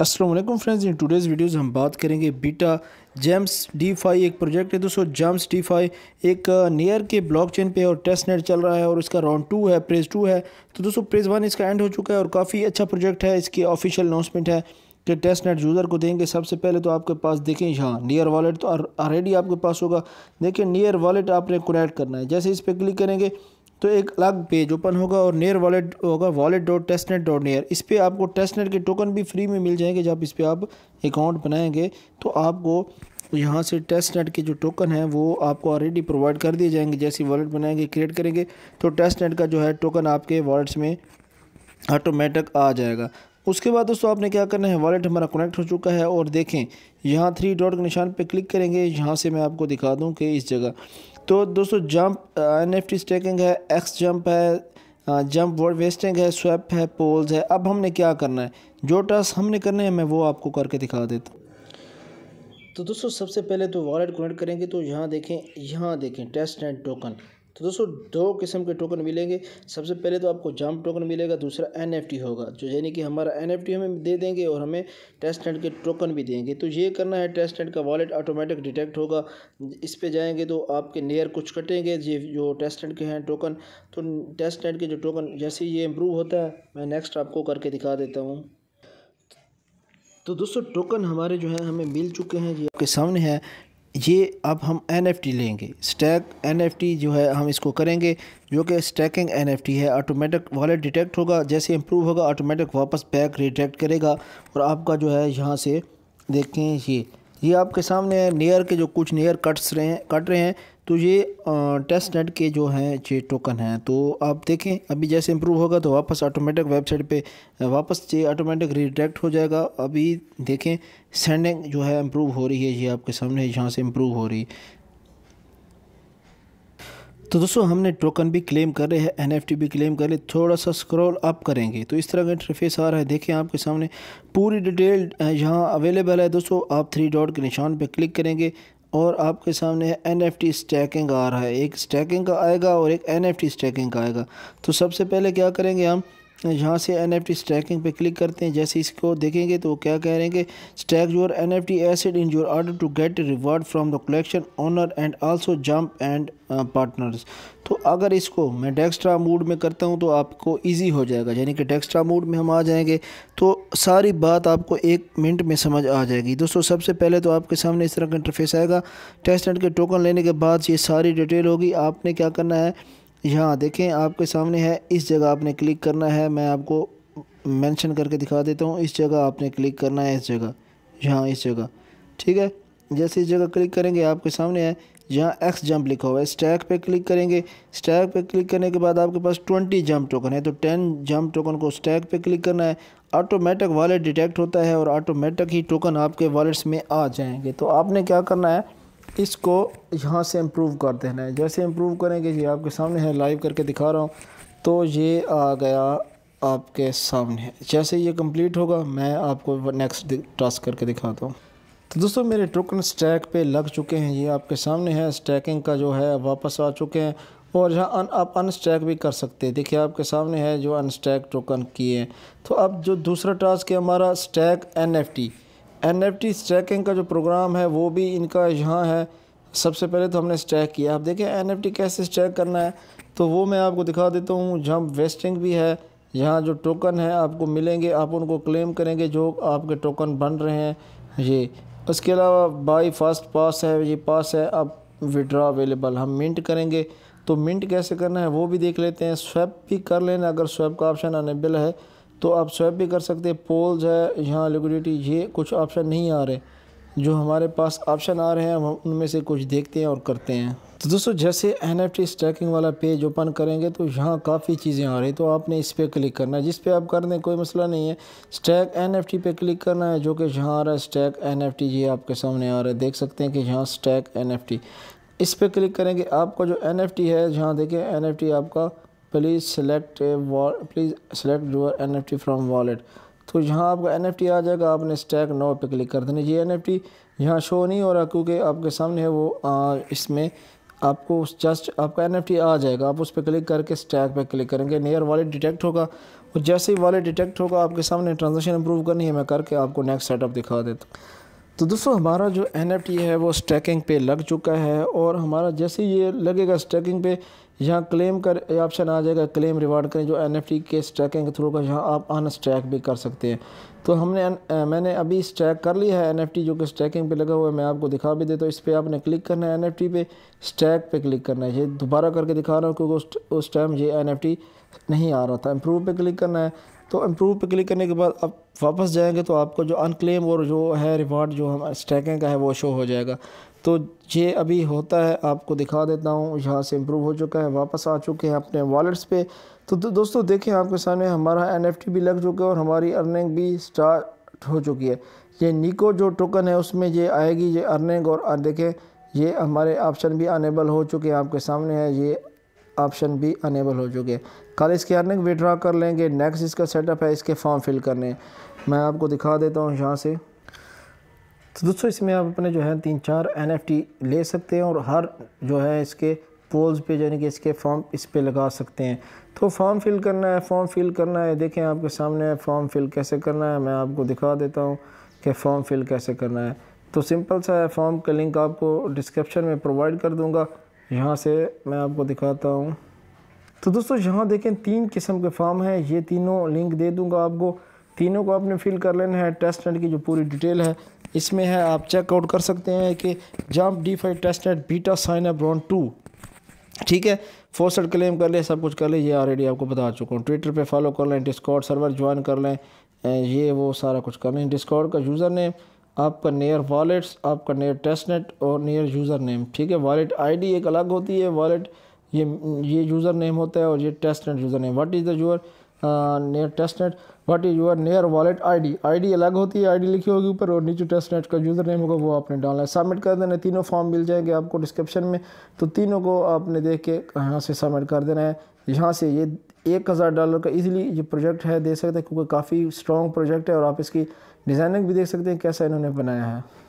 Aslam friends in today's videos हम बात करेंगे बीटा जेम्स डी फाई एक प्रोजेक्ट है दोस्तों जेम्स डी फाई एक नियर के ब्लॉकचेन पे और टेस्ट नेट चल रहा है और इसका राउंड टू है प्रेज टू है तो दोस्तों प्रेज वन इसका एंड हो चुका है और काफ़ी अच्छा प्रोजेक्ट है इसकी ऑफिशियल अनाउंसमेंट है कि टेस्ट नेट यूज़र को देंगे सबसे पहले तो आपके पास देखें यहाँ नियर वॉलेट तो ऑलरेडी आपके पास होगा देखिए नियर वॉलेट आपने कनेक्ट करना है जैसे इस पर क्लिक करेंगे तो एक अलग पेज ओपन होगा और नियर वॉलेट होगा wallet dot test net dot NEAR इस पर आपको टेस्ट नेट के टोकन भी फ्री में मिल जाएंगे जब इस पर आप अकाउंट बनाएंगे तो आपको यहाँ से टेस्ट नेट के जो टोकन है वो आपको ऑलरेडी प्रोवाइड कर दिए जाएंगे जैसे वॉलेट बनाएंगे क्रिएट करेंगे तो टेस्ट नेट का जो है टोकन आपके वॉलेट्स में ऑटोमेटिक आ जाएगा उसके बाद दोस्तों आपने क्या करना है वॉलेट हमारा कनेक्ट हो चुका है और देखें यहाँ थ्री डॉट के निशान पे क्लिक करेंगे यहाँ से मैं आपको दिखा दूँ कि इस जगह तो दोस्तों jump N F T staking है एक्स जंप है जंप वर्ड वेस्टिंग है स्वेप है पोल्स है अब हमने क्या करना है जो टास्क हमने करने हैं मैं वो आपको करके दिखा देता हूँ तो दोस्तों सबसे पहले तो वॉलेट कनेक्ट करेंगे तो यहाँ देखें यहाँ देखें टेस्ट एंड टोकन तो दोस्तों दो किस्म के टोकन मिलेंगे सबसे पहले तो आपको जाम टोकन मिलेगा दूसरा एन होगा जो यानी कि हमारा एन हमें दे देंगे और हमें टेस्ट एंड के टोकन भी देंगे तो ये करना है टेस्ट एंड का वॉलेट ऑटोमेटिक डिटेक्ट होगा इस पर जाएंगे तो आपके नेयर कुछ कटेंगे ये जो टेस्ट एंड के हैं टोकन तो टेस्ट एंड के जो टोकन जैसे ये इम्प्रूव होता है मैं नेक्स्ट आपको करके दिखा देता हूँ तो दोस्तों टोकन हमारे जो है हमें मिल चुके हैं ये आपके सामने है ये अब हम एन लेंगे स्टैक एन जो है हम इसको करेंगे जो कि स्टैकिंग एन है ऑटोमेटिक वॉलेट डिटेक्ट होगा जैसे इंप्रूव होगा ऑटोमेटिक वापस बैक रिडेक्ट करेगा और आपका जो है यहाँ से देखें ये ये आपके सामने नीयर के जो कुछ नीयर कट्स रहे हैं कट रहे हैं तो ये टेस्ट नेट के जो हैं ये टोकन हैं तो आप देखें अभी जैसे इम्प्रूव होगा तो वापस ऑटोमेटिक वेबसाइट पे वापस ये ऑटोमेटिक रिडायरेक्ट हो जाएगा अभी देखें सेंडिंग जो है इम्प्रूव हो रही है ये आपके सामने यहाँ से इम्प्रूव हो रही है तो दोस्तों हमने टोकन भी क्लेम कर रहे हैं एन भी क्लेम कर रहे थोड़ा सा स्क्रॉल अप करेंगे तो इस तरह का इंटरफेस आ रहा है देखें आपके सामने पूरी डिटेल यहाँ अवेलेबल है दोस्तों आप थ्री डॉट के निशान पर क्लिक करेंगे और आपके सामने है एन एफ टी स्टैकिंग आ रहा है एक स्टैकिंग का आएगा और एक एन एफ टी स्टैकिंग का आएगा तो सबसे पहले क्या करेंगे हम यहाँ से एन एफ टी स्टैकिंग पे क्लिक करते हैं जैसे इसको देखेंगे तो वो क्या कह रहे हैं stake your N F T assets in your order to get reward from the collection owner and also jump and partners तो अगर इसको मैं डेक्स्ट्रा मूड में करता हूँ तो आपको इजी हो जाएगा यानी कि डेक्स्ट्रा मूड में हम आ जाएंगे तो सारी बात आपको एक मिनट में समझ आ जाएगी दोस्तों सबसे पहले तो आपके सामने इस तरह का इंटरफेस आएगा टेस्ट एंड के टोकन लेने के बाद ये सारी डिटेल होगी आपने क्या करना है यहाँ देखें आपके सामने है इस जगह आपने क्लिक करना है मैं आपको मेंशन करके दिखा देता हूँ इस जगह आपने क्लिक करना है इस जगह यहाँ इस जगह ठीक है जैसे इस जगह क्लिक करेंगे आपके सामने है यहाँ एक्स जंप लिखा हुआ है स्टैक पे क्लिक करेंगे स्टैक पे क्लिक करने के बाद आपके पास ट्वेंटी जंप टोकन है तो टेन जंप टोकन को स्टैक पे क्लिक करना है ऑटोमेटिक वॉलेट डिटेक्ट होता है और ऑटोमेटिक ही टोकन आपके वॉलेट्स में आ जाएंगे तो आपने क्या करना है इसको यहाँ से इम्प्रूव कर देना है जैसे इम्प्रूव करेंगे ये आपके सामने है लाइव करके दिखा रहा हूँ तो ये आ गया आपके सामने जैसे ये कंप्लीट होगा मैं आपको नेक्स्ट टास्क करके दिखाता हूँ तो दोस्तों मेरे टोकन स्टैक पे लग चुके हैं ये आपके सामने है स्टैकिंग का जो है वापस आ चुके हैं और यहाँ अन, आप अनस्टैक भी कर सकते हैं देखिए आपके सामने है जो अनस्टैक टोकन किए हैं तो अब जो दूसरा टास्क है हमारा stake NFT N F T staking का जो प्रोग्राम है वो भी इनका यहाँ है सबसे पहले तो हमने स्टैक किया आप देखें एन एफ कैसे स्टैक करना है तो वो मैं आपको दिखा देता हूँ जहाँ वेस्टिंग भी है यहाँ जो टोकन है आपको मिलेंगे आप उनको क्लेम करेंगे जो आपके टोकन बन रहे हैं ये उसके अलावा बाई फास्ट पास है ये पास है अब विड्रा अवेलेबल हम मिंट करेंगे तो मिंट कैसे करना है वो भी देख लेते हैं स्वैप भी कर लेना अगर स्वैप का ऑप्शन अनेबल है तो आप स्वैप भी कर सकते हैं पोल्स है यहाँ लिक्विडिटी ये कुछ ऑप्शन नहीं आ रहे जो हमारे पास ऑप्शन आ रहे हैं हम उनमें से कुछ देखते हैं और करते हैं तो दोस्तों जैसे एन एफ टी स्टैकिंग वाला पेज ओपन करेंगे तो यहाँ काफ़ी चीज़ें आ रही तो आपने इस पर क्लिक करना है जिस पर आप कर दें कोई मसला नहीं है स्टैक एन एफ टी पे क्लिक करना है जो कि यहाँ आ रहा है स्टैक एन एफ टी ये आपके सामने आ रहा है देख सकते हैं कि यहाँ स्टैक एन एफ टी इस पर क्लिक करेंगे आपका जो एन एफ टी है जहाँ देखें एन एफ टी आपका please select please select your N F T from wallet तो यहाँ आपका एन एफ टी आ जाएगा आपने स्टैक नो पे क्लिक कर देना ये एन एफ टी यहाँ शो नहीं हो रहा क्योंकि आपके सामने है वो आ, इसमें आपको जस्ट आपका एन एफ टी आ जाएगा आप उस पर क्लिक करके स्टैक पर क्लिक करेंगे नियर वॉलेट डिटेक्ट होगा और जैसे ही वॉलेट डिटेक्ट होगा आपके सामने ट्रांजेक्शन इंप्रूव करनी है मैं करके आपको नेक्स्ट सेटअप दिखा देता तो दोस्तों हमारा जो एन है वो स्टैकिंग पे लग चुका है और हमारा जैसे ये लगेगा स्टैकिंग पे यहाँ क्लेम कर ऑप्शन आ जाएगा क्लेम रिवार्ड करें जो एन के स्ट्रैकिंग के थ्रू का यहाँ आप अन स्ट्रैक भी कर सकते हैं तो हमने अन, आ, मैंने अभी स्ट्रैक कर लिया है एन जो कि स्ट्रैकिंग पे लगा हुआ है मैं आपको दिखा भी देता तो हूँ इस पर आपने क्लिक करना है एन पे स्ट्रैक पे क्लिक करना है ये दोबारा करके दिखा रहा हूँ क्योंकि उस, टाइम ये एन नहीं आ रहा था इम्प्रूव पे क्लिक करना है तो इम्प्रूव पे क्लिक करने के बाद आप वापस जाएँगे तो आपको जो अनक्लेम और जो है रिवार्ड जो हम स्ट्रैकिंग का है वो शो हो जाएगा तो ये अभी होता है आपको दिखा देता हूँ यहाँ से इम्प्रूव हो चुका है वापस आ चुके हैं अपने वॉलेट्स पे तो, दोस्तों देखें आपके सामने हमारा एन भी लग चुका है और हमारी अर्निंग भी स्टार्ट हो चुकी है ये निको जो टोकन है उसमें ये आएगी ये अर्निंग और देखें ये हमारे ऑप्शन भी अनेबल हो चुके हैं आपके सामने है ये ऑप्शन भी अनेबल हो चुके हैं कल इसके अर्निंग विड्रा कर लेंगे नेक्स्ट इसका सेटअप है इसके फॉर्म फिल करने मैं आपको दिखा देता हूँ यहाँ से तो दोस्तों इसमें आप अपने जो है तीन चार एन ले सकते हैं और हर जो है इसके पोल्स पे यानी कि इसके फॉर्म इस पे लगा सकते हैं तो फॉर्म फिल करना है फॉर्म फिल करना है देखें आपके सामने फॉर्म फिल कैसे करना है मैं आपको दिखा देता हूँ कि फ़ॉर्म फिल कैसे करना है तो सिंपल सा है फॉर्म का लिंक आपको डिस्क्रिप्शन में प्रोवाइड कर दूँगा यहाँ से मैं आपको दिखाता हूँ तो दोस्तों यहाँ देखें तीन किस्म के फॉर्म हैं ये तीनों लिंक दे दूँगा आपको तीनों को आपने फिल कर लेना है टेस्ट की जो पूरी डिटेल है इसमें है आप चेकआउट कर सकते हैं कि jump D five test beta sign ब्रॉन रॉन टू ठीक है फोर्सड क्लेम कर ले सब कुछ कर ले ये ऑलरेडी आपको बता चुका हूँ ट्विटर पे फॉलो कर लें डिस्कॉर्ड सर्वर ज्वाइन कर लें ये वो सारा कुछ कर लें डिस्कॉर्ड का यूज़र नेम आपका नियर वॉलेट्स आपका नियर टेस्टनेट और नियर यूज़र नेम ठीक है वॉलेट आईडी एक अलग होती है वॉलेट ये ये यूज़र नेम होता है और ये testnet user name what is the your NEAR test net what is your NEAR wallet ID ID अलग होती है आईडी लिखी होगी ऊपर और नीचे टेस्ट नेट का यूज़र नेम होगा वो आपने डालना है सबमिट कर देना है तीनों फॉर्म मिल जाएंगे आपको डिस्क्रिप्शन में तो तीनों को आपने देख के यहाँ से सबमिट कर देना है यहाँ से ये एक हज़ार डॉलर का इजीली ये प्रोजेक्ट है देख सकते हैं क्योंकि काफ़ी स्ट्रॉन्ग प्रोजेक्ट है और आप इसकी डिज़ाइनिंग भी देख सकते हैं कैसा इन्होंने बनाया है